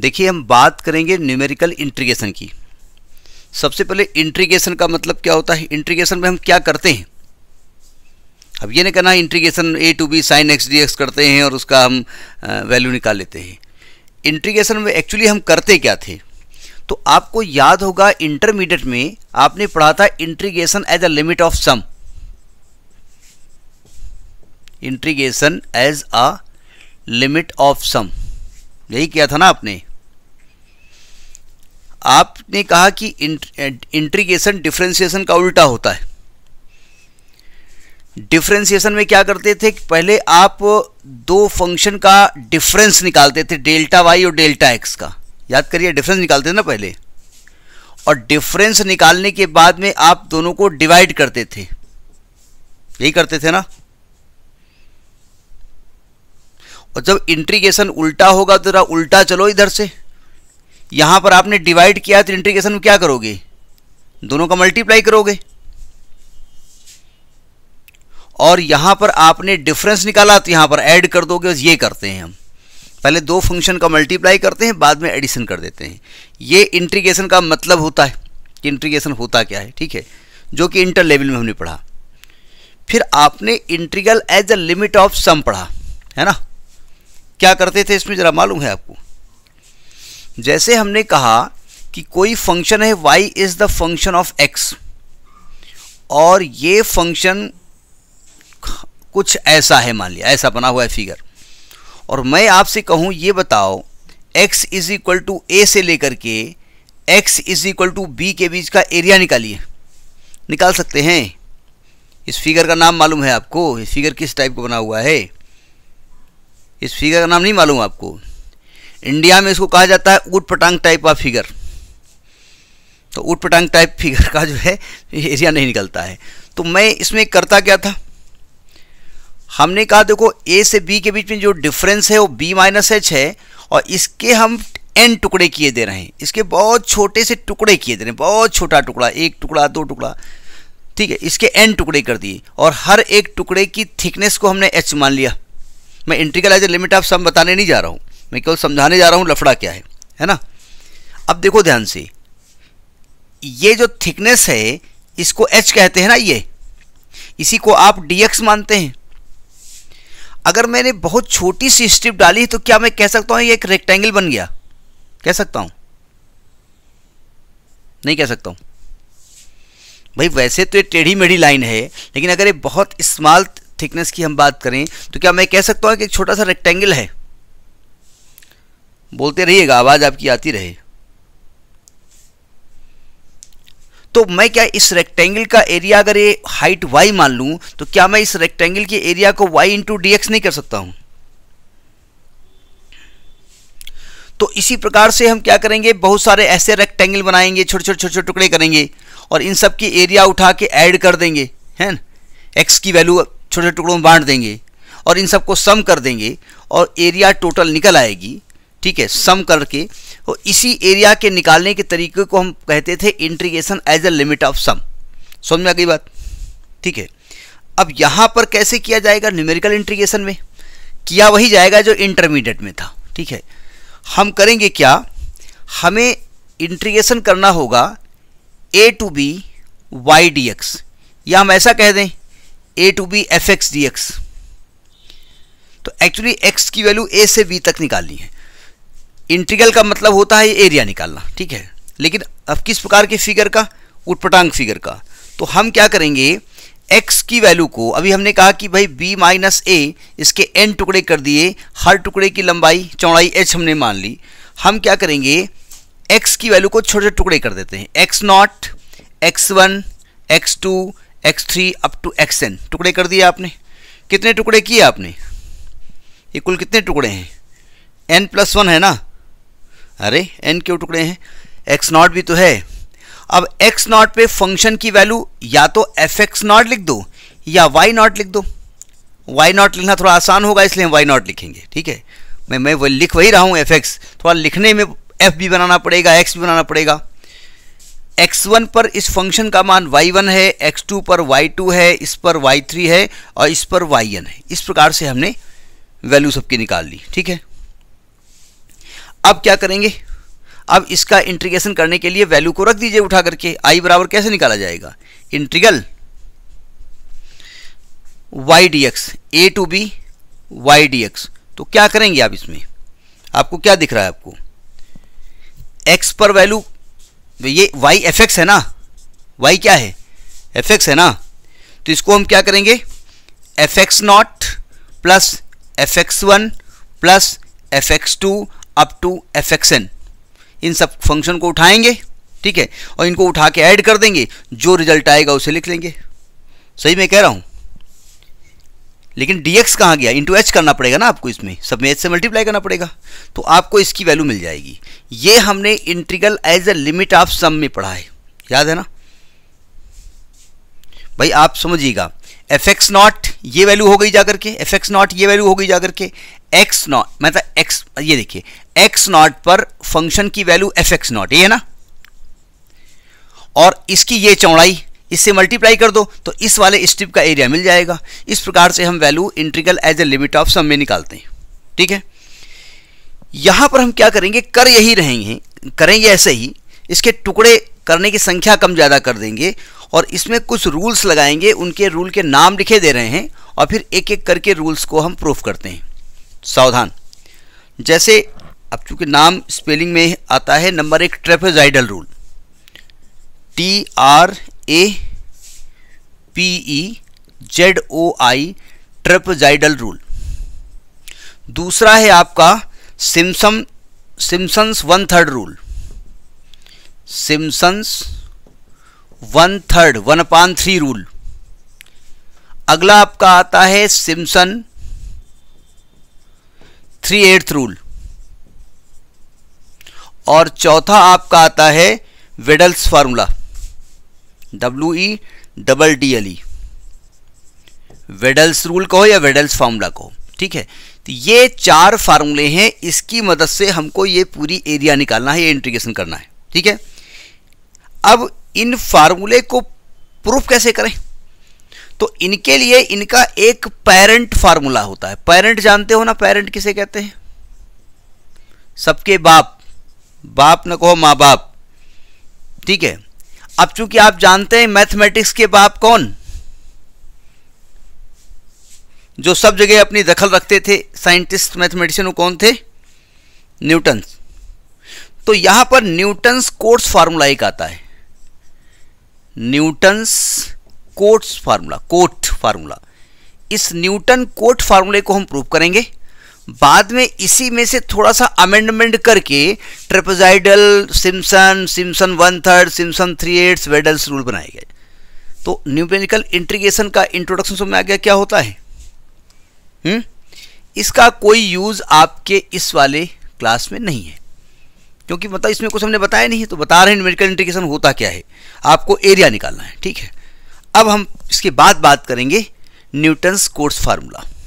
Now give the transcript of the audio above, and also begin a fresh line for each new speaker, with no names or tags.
देखिए हम बात करेंगे न्यूमेरिकल इंट्रीगेशन की सबसे पहले इंट्रीगेशन का मतलब क्या होता है इंट्रीगेशन में हम क्या करते हैं अब ये नहीं कहना integration A to B sine X D X करते हैं और उसका हम वैल्यू निकाल लेते हैं इंट्रीगेशन में एक्चुअली हम करते क्या थे तो आपको याद होगा इंटरमीडिएट में आपने पढ़ा था integration as a limit of sum integration as a limit of sum यही किया था ना आपने आपने कहा कि इंट्रीगेशन डिफ्रेंसिएशन का उल्टा होता है डिफ्रेंसिएशन में क्या करते थे कि पहले आप दो फंक्शन का डिफरेंस निकालते थे डेल्टा वाई और डेल्टा एक्स का याद करिए डिफरेंस निकालते थे ना पहले और डिफरेंस निकालने के बाद में आप दोनों को डिवाइड करते थे यही करते थे ना और जब इंट्रीगेशन उल्टा होगा तो उल्टा चलो इधर से यहाँ पर आपने डिवाइड किया तो इंटीग्रेशन में क्या करोगे दोनों का मल्टीप्लाई करोगे और यहाँ पर आपने डिफरेंस निकाला तो यहाँ पर ऐड कर दोगे और ये करते हैं हम पहले दो फंक्शन का मल्टीप्लाई करते हैं बाद में एडिशन कर देते हैं ये इंट्रीगेशन का मतलब होता है कि इंट्रीगेशन होता क्या है ठीक है जो कि इंटर लेवल में हमने पढ़ा फिर आपने integral as a limit of sum पढ़ा है ना क्या करते थे इसमें ज़रा मालूम है आपको जैसे हमने कहा कि कोई फंक्शन है Y is the function of X और ये फंक्शन कुछ ऐसा है मान लिया ऐसा बना हुआ है फिगर और मैं आपसे कहूँ ये बताओ x is equal to A से लेकर के x is equal to B के बीच का एरिया निकालिए निकाल सकते हैं इस फिगर का नाम मालूम है आपको इस फिगर किस टाइप का बना हुआ है इस फिगर का नाम नहीं मालूम आपको इंडिया में इसको कहा जाता है ऊट पटांग टाइप ऑफ फिगर तो ऊट पटांग टाइप फिगर का जो है एरिया नहीं निकलता है तो मैं इसमें करता क्या था हमने कहा देखो ए से बी के बीच में जो डिफरेंस है वो बी माइनस एच है और इसके हम एन टुकड़े किए दे रहे हैं इसके बहुत छोटे से टुकड़े किए दे रहे हैं बहुत छोटा टुकड़ा एक टुकड़ा दो टुकड़ा ठीक है इसके एन टुकड़े कर दिए और हर एक टुकड़े की थिकनेस को हमने एच मान लिया मैं integral as a limit of sum बताने नहीं जा रहा हूँ मैं केवल समझाने जा रहा हूँ लफड़ा क्या है है ना अब देखो ध्यान से ये जो थिकनेस है इसको एच कहते हैं ना ये इसी को आप डी एक्स मानते हैं अगर मैंने बहुत छोटी सी स्ट्रिप डाली तो क्या मैं कह सकता हूँ ये एक रेक्टेंगल बन गया कह सकता हूँ नहीं कह सकता हूँ भाई वैसे तो ये टेढ़ी मेढ़ी लाइन है लेकिन अगर ये बहुत स्मॉल थिकनेस की हम बात करें तो क्या मैं कह सकता हूँ कि एक छोटा सा रेक्टेंगल है बोलते रहिएगा आवाज़ आपकी आती रहे तो मैं क्या इस रेक्टेंगल का एरिया अगर ये हाइट y मान लूँ तो क्या मैं इस रेक्टेंगल के एरिया को y इंटू डी नहीं कर सकता हूँ तो इसी प्रकार से हम क्या करेंगे बहुत सारे ऐसे रेक्टेंगल बनाएंगे छोटे छोटे छोटे छोटे टुकड़े करेंगे और इन सब की एरिया उठा के ऐड कर देंगे है ना एक्स की वैल्यू छोटे छोटे टुकड़ों में बांट देंगे और इन सबको सम कर देंगे और एरिया टोटल निकल आएगी ठीक है सम करके और इसी एरिया के निकालने के तरीके को हम कहते थे integration as a limit of sum समझ में आ गई बात ठीक है अब यहाँ पर कैसे किया जाएगा न्यूमेरिकल इंट्रीगेशन में किया वही जाएगा जो इंटरमीडिएट में था ठीक है हम करेंगे क्या हमें इंट्रीगेशन करना होगा A to B Y D X या हम ऐसा कह दें A to B F X D X तो एक्चुअली एक्स की वैल्यू ए से बी तक निकालनी है इंटीग्रल का मतलब होता है एरिया निकालना ठीक है लेकिन अब किस प्रकार के फिगर का उटपटांग फिगर का तो हम क्या करेंगे x की वैल्यू को अभी हमने कहा कि भाई b माइनस ए इसके n टुकड़े कर दिए हर टुकड़े की लंबाई चौड़ाई h हमने मान ली हम क्या करेंगे x की वैल्यू को छोटे छोटे टुकड़े कर देते हैं x not X one X two X three up to X N टुकड़े कर दिए आपने कितने टुकड़े किए आपने ये कुल कितने टुकड़े हैं एन प्लस वन है ना अरे एन क्यों टुकड़े हैं एक्स नॉट भी तो है अब एक्स नॉट पे फंक्शन की वैल्यू या तो एफ एक्स नॉट लिख दो या वाई नॉट लिख दो वाई नॉट लिखना थोड़ा आसान होगा इसलिए हम वाई नॉट लिखेंगे ठीक है मैं मैं लिख वही रहा हूँ एफ एक्स थोड़ा लिखने में एफ भी बनाना पड़ेगा एक्स भी बनाना पड़ेगा एक्स वन पर इस फंक्शन का मान वाई वन है एक्स टू पर वाई टू है इस पर वाई थ्री है और इस पर वाई एन है इस प्रकार से हमने वैल्यू सबकी निकाल ली ठीक है अब क्या करेंगे अब इसका इंट्रीगेशन करने के लिए वैल्यू को रख दीजिए उठा करके आई बराबर कैसे निकाला जाएगा integral Y D X A to B Y D X तो क्या करेंगे आप इसमें आपको क्या दिख रहा है आपको एक्स पर वैल्यू तो ये वाई एफ एक्स है ना वाई क्या है एफ एक्स है ना तो इसको हम क्या करेंगे F X not plus F X one plus F X two up to F इन सब फंक्शन को उठाएंगे ठीक है और इनको उठा के ऐड कर देंगे जो रिजल्ट आएगा उसे लिख लेंगे सही मैं कह रहा हूँ लेकिन डी एक्स कहाँ गया इंटू एच करना पड़ेगा ना आपको इसमें सब में एच से मल्टीप्लाई करना पड़ेगा तो आपको इसकी वैल्यू मिल जाएगी ये हमने integral as a limit of sum में पढ़ा है याद है ना भाई आप समझिएगा एफ एक्स नॉट ये वैल्यू हो गई जाकर के एफ एक्स नॉट ये वैल्यू हो गई जाकर के एक्स नॉट मतलब एक्स ये देखिए एक्स नॉट पर फंक्शन की वैल्यू एफ एक्स नॉट ये है ना और इसकी ये चौड़ाई इससे मल्टीप्लाई कर दो तो इस वाले स्ट्रिप का एरिया मिल जाएगा इस प्रकार से हम value integral as a limit of sum में निकालते हैं ठीक है यहां पर हम क्या करेंगे कर यही रहेंगे करेंगे ऐसे ही इसके टुकड़े करने की संख्या कम ज़्यादा कर देंगे और इसमें कुछ रूल्स लगाएंगे उनके रूल के नाम लिखे दे रहे हैं और फिर एक एक करके रूल्स को हम प्रूफ करते हैं सावधान जैसे अब चूंकि नाम स्पेलिंग में आता है नंबर एक trapezoidal rule T R A P E e Z O I trapezoidal rule दूसरा है आपका Simpson Simpson's one third rule Simpson's one third one upon three rule अगला आपका आता है सिम्सन थ्री एट्थ रूल और चौथा आपका आता है Weddle's formula W E double D L E Weddle's rule कहो या वेडल्स फार्मूला कहो ठीक है तो ये चार फार्मूले हैं इसकी मदद से हमको ये पूरी एरिया निकालना है ये इंटीग्रेशन करना है ठीक है अब इन फार्मूले को प्रूफ कैसे करें तो इनके लिए इनका एक पेरेंट फार्मूला होता है पेरेंट जानते हो ना पेरेंट किसे कहते हैं सबके बाप बाप न कहो माँ बाप ठीक है अब चूंकि आप जानते हैं मैथमेटिक्स के बाप कौन जो सब जगह अपनी दखल रखते थे साइंटिस्ट मैथमेटिशियन कौन थे न्यूटन्स तो यहां पर न्यूटन्स कोर्स फार्मूला एक आता है Newton's Cotes formula Cote formula इस न्यूटन कोट फार्मूले को हम प्रूव करेंगे बाद में इसी में से थोड़ा सा अमेंडमेंट करके trapezoidal Simpson Simpson one third Simpson three eighths Weddle's rule बनाए गए तो न्यूमेरिकल इंट्रीगेशन का इंट्रोडक्शन समझ में आ गया क्या होता है हुँ? हम्म? इसका कोई यूज़ आपके इस वाले क्लास में नहीं है क्योंकि मतलब इसमें कुछ हमने बताया नहीं है तो बता रहे हैं मेडिकल इंडिकेशन होता क्या है आपको एरिया निकालना है ठीक है अब हम इसके बाद बात करेंगे न्यूटन्स कोर्स फार्मूला